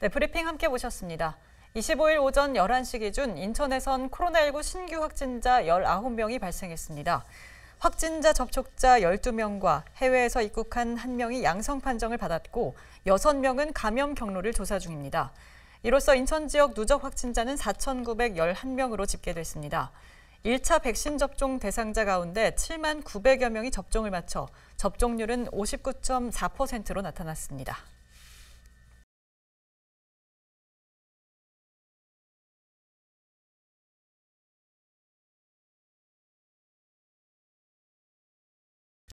네, 브리핑 함께 보셨습니다. 25일 오전 11시 기준 인천에선 코로나19 신규 확진자 19명이 발생했습니다. 확진자 접촉자 12명과 해외에서 입국한 1명이 양성 판정을 받았고 6명은 감염 경로를 조사 중입니다. 이로써 인천 지역 누적 확진자는 4,911명으로 집계됐습니다. 1차 백신 접종 대상자 가운데 7만 900여 명이 접종을 마쳐 접종률은 59.4%로 나타났습니다.